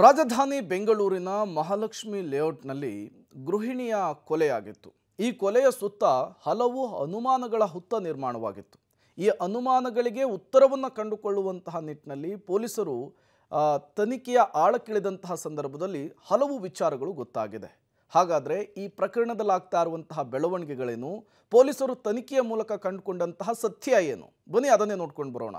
ರಾಜಧಾನಿ ಬೆಂಗಳೂರಿನ ಮಹಾಲಕ್ಷ್ಮಿ ಲೇಔಟ್ನಲ್ಲಿ ಗೃಹಿಣಿಯ ಕೊಲೆಯಾಗಿತ್ತು ಈ ಕೊಲೆಯ ಸುತ್ತ ಹಲವು ಅನುಮಾನಗಳ ಹುತ್ತ ನಿರ್ಮಾಣವಾಗಿತ್ತು ಈ ಅನುಮಾನಗಳಿಗೆ ಉತ್ತರವನ್ನು ಕಂಡುಕೊಳ್ಳುವಂತಹ ನಿಟ್ಟಿನಲ್ಲಿ ಪೊಲೀಸರು ತನಿಖೆಯ ಆಳಕ್ಕಿಳಿದಂತಹ ಸಂದರ್ಭದಲ್ಲಿ ಹಲವು ವಿಚಾರಗಳು ಗೊತ್ತಾಗಿದೆ ಹಾಗಾದರೆ ಈ ಪ್ರಕರಣದಲ್ಲಾಗ್ತಾ ಇರುವಂತಹ ಬೆಳವಣಿಗೆಗಳೇನು ಪೊಲೀಸರು ತನಿಖೆಯ ಮೂಲಕ ಕಂಡುಕೊಂಡಂತಹ ಸತ್ಯ ಏನು ಬನ್ನಿ ಅದನ್ನೇ ನೋಡ್ಕೊಂಡು ಬರೋಣ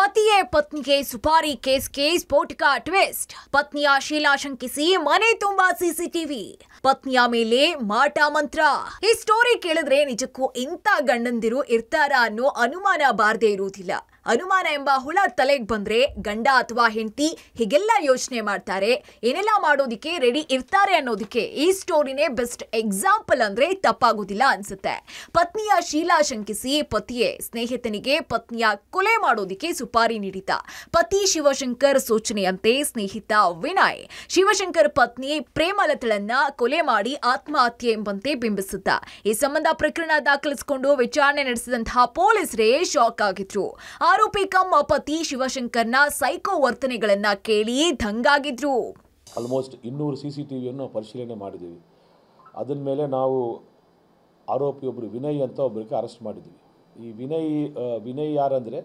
ಪತಿಯೇ ಪತ್ನಿಗೆ ಸುಪಾರಿ ಕೇಸ್ ಕೇಸ್ ಸ್ಫೋಟಕ ಟ್ವಿಸ್ಟ್ ಪತ್ನಿಯ ಶೀಲಾ ಶಂಕಿಸಿ ಮನೆ ತುಂಬಾ ಸಿಸಿಟಿವಿ ಪತ್ನಿಯ ಮೇಲೆ ಮಾಟ ಮಂತ್ರ ಈ ಸ್ಟೋರಿ ಕೇಳಿದ್ರೆ ನಿಜಕ್ಕೂ ಇಂಥ ಗಂಡಂದಿರು ಇರ್ತಾರ ಅನ್ನೋ ಅನುಮಾನ ಬಾರದೇ ಇರುವುದಿಲ್ಲ ಅನುಮಾನ ಎಂಬ ಹುಳ ತಲೆಗೆ ಬಂದ್ರೆ ಗಂಡ ಅಥವಾ ಹೆಂಡತಿ ಹೀಗೆಲ್ಲ ಯೋಚನೆ ಮಾಡ್ತಾರೆ ಏನೆಲ್ಲ ಮಾಡೋದಿಕ್ಕೆ ರೆಡಿ ಇರ್ತಾರೆ ಅನ್ನೋದಕ್ಕೆ ಈ ಸ್ಟೋರಿನೇ ಬೆಸ್ಟ್ ಎಕ್ಸಾಂಪಲ್ ಅಂದ್ರೆ ತಪ್ಪಾಗೋದಿಲ್ಲ ಅನ್ಸುತ್ತೆ ಪತ್ನಿಯ ಶೀಲಾ ಶಂಕಿಸಿ ಪತಿಯೇ ಸ್ನೇಹಿತನಿಗೆ ಪತ್ನಿಯ ಕೊಲೆ ಮಾಡೋದಿಕ್ಕೆ ಸುಪಾರಿ ನೀಡಿತ ಪತಿ ಶಿವಶಂಕರ್ ಸೂಚನೆಯಂತೆ ಸ್ನೇಹಿತ ವಿನಯ್ ಶಿವಶಂಕರ್ ಪತ್ನಿ ಪ್ರೇಮಲತಳನ್ನ ಕೊಲೆ ಮಾಡಿ ಆತ್ಮಹತ್ಯೆ ಎಂಬಂತೆ ಬಿಂಬಿಸುತ್ತ ಈ ಸಂಬಂಧ ಪ್ರಕರಣ ದಾಖಲಿಸಿಕೊಂಡು ವಿಚಾರಣೆ ನಡೆಸಿದಂತಹ ಪೊಲೀಸರೇ ಶಾಕ್ ಆಗಿದ್ರು ಆರೋಪಿ ಕಮ್ಮ ಪತಿ ಶಿವಶಂಕರ್ನ ಸೈಕೋ ವರ್ತನೆಗಳನ್ನ ಕೇಳಿ ದಂಗಾಗಿದ್ರು ಆಲ್ಮೋಸ್ಟ್ ಇನ್ನೂರು ಸಿ ಸಿ ಟಿ ಪರಿಶೀಲನೆ ಮಾಡಿದ್ದೀವಿ ಅದನ್ನ ಮೇಲೆ ನಾವು ಆರೋಪಿಯೊಬ್ಬರು ವಿನಯ್ ಅಂತ ಒಬ್ಬರಿಗೆ ಅರೆಸ್ಟ್ ಮಾಡಿದ್ವಿ ಈ ವಿನಯ್ ವಿನಯ್ ಯಾರಂದರೆ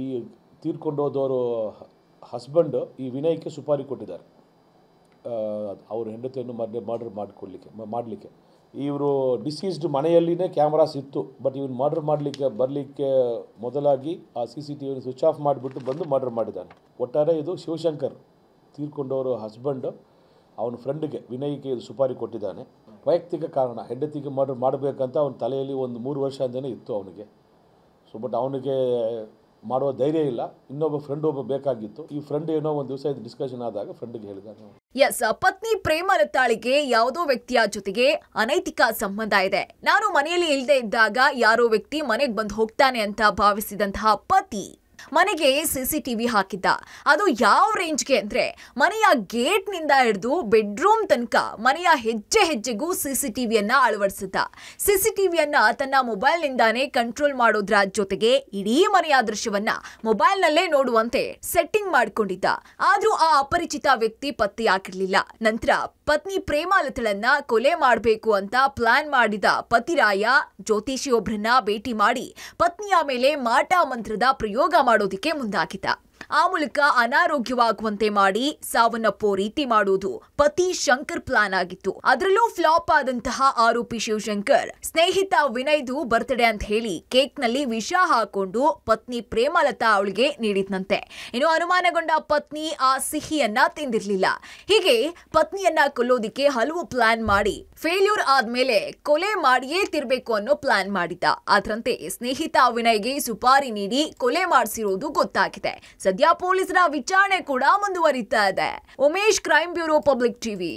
ಈ ಹೋದವರು ಹಸ್ಬೆಂಡು ಈ ವಿನಯ್ಗೆ ಸುಪಾರಿ ಕೊಟ್ಟಿದ್ದಾರೆ ಅವ್ರ ಹೆಂಡತಿಯನ್ನು ಮರ್ಡರ್ ಮರ್ಡರ್ ಮಾಡಿಕೊಡ್ಲಿಕ್ಕೆ ಮಾಡಲಿಕ್ಕೆ ಇವರು ಡಿಸೀಸ್ಡ್ ಮನೆಯಲ್ಲಿನೇ ಕ್ಯಾಮ್ರಾಸ್ ಇತ್ತು ಬಟ್ ಇವನು ಮರ್ಡರ್ ಮಾಡಲಿಕ್ಕೆ ಬರಲಿಕ್ಕೆ ಮೊದಲಾಗಿ ಆ ಸಿ ಸಿ ಟಿ ವಿನ ಸ್ವಿಚ್ ಆಫ್ ಮಾಡಿಬಿಟ್ಟು ಬಂದು ಮರ್ಡರ್ ಮಾಡಿದ್ದಾನೆ ಒಟ್ಟಾರೆ ಇದು ಶಿವಶಂಕರ್ ತೀರ್ಕೊಂಡವರು ಹಸ್ಬೆಂಡು ಅವನ ಫ್ರೆಂಡ್ಗೆ ವಿನಯ್ಗೆ ಇದು ಸುಪಾರಿ ಕೊಟ್ಟಿದ್ದಾನೆ ವೈಯಕ್ತಿಕ ಕಾರಣ ಹೆಂಡತಿಗೆ ಮರ್ಡರ್ ಮಾಡಬೇಕಂತ ಅವನ ತಲೆಯಲ್ಲಿ ಒಂದು ಮೂರು ವರ್ಷ ಅಂದೇ ಇತ್ತು ಅವನಿಗೆ ಸೊ ಬಟ್ ಅವನಿಗೆ ಮಾಡುವ ಧೈರ್ಯ ಇಲ್ಲ ಇನ್ನೊಬ್ಬ ಫ್ರೆಂಡ್ ಒಬ್ಬ ಬೇಕಾಗಿತ್ತು ಈ ಫ್ರೆಂಡ್ ಏನೋ ಒಂದು ದಿವಸ ಇದು ಡಿಸ್ಕಷನ್ ಆದಾಗ ಫ್ರೆಂಡಿಗೆ ಹೇಳಿದ್ದಾನೆ ಎಸ್ ಪತ್ನಿ ಪ್ರೇಮ ರತ್ತಾಳಿಗೆ ಯಾವುದೋ ವ್ಯಕ್ತಿಯ ಜೊತೆಗೆ ಅನೈತಿಕ ಸಂಬಂಧ ಇದೆ ನಾನು ಮನೆಯಲ್ಲಿ ಇಲ್ಲದೆ ಇದ್ದಾಗ ಯಾರೋ ವ್ಯಕ್ತಿ ಮನೆಗೆ ಬಂದು ಹೋಗ್ತಾನೆ ಅಂತ ಭಾವಿಸಿದಂತಹ ಪತಿ ಮನೆಗೆ ಸಿಸಿಟಿವಿ ಹಾಕಿದ್ದ ಅದು ಯಾವ ರೇಂಜ್ಗೆ ಅಂದರೆ ಮನೆಯ ಗೇಟ್ನಿಂದ ಹಿಡಿದು ಬೆಡ್ರೂಮ್ ತನಕ ಮನೆಯ ಹೆಜ್ಜೆ ಹೆಜ್ಜೆಗೂ ಸಿಸಿಟಿವಿಯನ್ನು ಅಳವಡಿಸಿದ್ದ ಸಿಸಿಟಿವಿಯನ್ನು ತನ್ನ ಮೊಬೈಲ್ನಿಂದಾನೇ ಕಂಟ್ರೋಲ್ ಮಾಡೋದ್ರ ಜೊತೆಗೆ ಇಡೀ ಮನೆಯ ದೃಶ್ಯವನ್ನು ಮೊಬೈಲ್ನಲ್ಲೇ ನೋಡುವಂತೆ ಸೆಟ್ಟಿಂಗ್ ಮಾಡಿಕೊಂಡಿದ್ದ ಆದರೂ ಆ ಅಪರಿಚಿತ ವ್ಯಕ್ತಿ ಪತ್ತೆಯಾಗಿರಲಿಲ್ಲ ನಂತರ ಪತ್ನಿ ಪ್ರೇಮಾಲತಳನ್ನ ಕೊಲೆ ಮಾಡಬೇಕು ಅಂತ ಪ್ಲಾನ್ ಮಾಡಿದ ಪತಿರಾಯ ಜ್ಯೋತಿಷಿಯೊಬ್ಬರನ್ನ ಭೇಟಿ ಮಾಡಿ ಪತ್ನಿಯ ಮೇಲೆ ಮಾಟ ಮಂತ್ರದ ಪ್ರಯೋಗ ಮಾಡೋದಿಕ್ಕೆ ಮುಂದಾಗಿದ್ದ ಆ ಮೂಲಕ ಅನಾರೋಗ್ಯವಾಗುವಂತೆ ಮಾಡಿ ಸಾವನ್ನಪ್ಪೋ ರೀತಿ ಮಾಡುವುದು ಪತಿ ಶಂಕರ್ ಪ್ಲಾನ್ ಆಗಿತ್ತು ಅದರಲ್ಲೂ ಫ್ಲಾಪ್ ಆದಂತಹ ಆರೋಪಿ ಶಿವಶಂಕರ್ ಸ್ನೇಹಿತ ವಿನಯ್ದು ಬರ್ತ್ಡೇ ಅಂತ ಹೇಳಿ ಕೇಕ್ ನಲ್ಲಿ ವಿಷ ಹಾಕೊಂಡು ಪತ್ನಿ ಪ್ರೇಮಲತಾ ಅವಳಿಗೆ ನೀಡಿದ್ನಂತೆ ಇನ್ನು ಅನುಮಾನಗೊಂಡ ಪತ್ನಿ ಆ ಸಿಹಿಯನ್ನ ತಿಂದಿರ್ಲಿಲ್ಲ ಹೀಗೆ ಪತ್ನಿಯನ್ನ ಕೊಲ್ಲೋದಿಕ್ಕೆ ಹಲವು ಪ್ಲಾನ್ ಮಾಡಿ ಫೇಲ್ಯೂರ್ ಆದ್ಮೇಲೆ ಕೊಲೆ ಮಾಡಿಯೇ ತಿರ್ಬೇಕು ಅನ್ನೋ ಪ್ಲಾನ್ ಮಾಡಿದ್ದ ಅದರಂತೆ ಸ್ನೇಹಿತ ವಿನಯ್ಗೆ ಸುಪಾರಿ ನೀಡಿ ಕೊಲೆ ಮಾಡಿಸಿರುವುದು ಗೊತ್ತಾಗಿದೆ ಸದ್ಯ ಪೊಲೀಸರ ವಿಚಾರಣೆ ಕೂಡ ಮುಂದುವರಿತಾ ಇದೆ Umesh crime bureau Public TV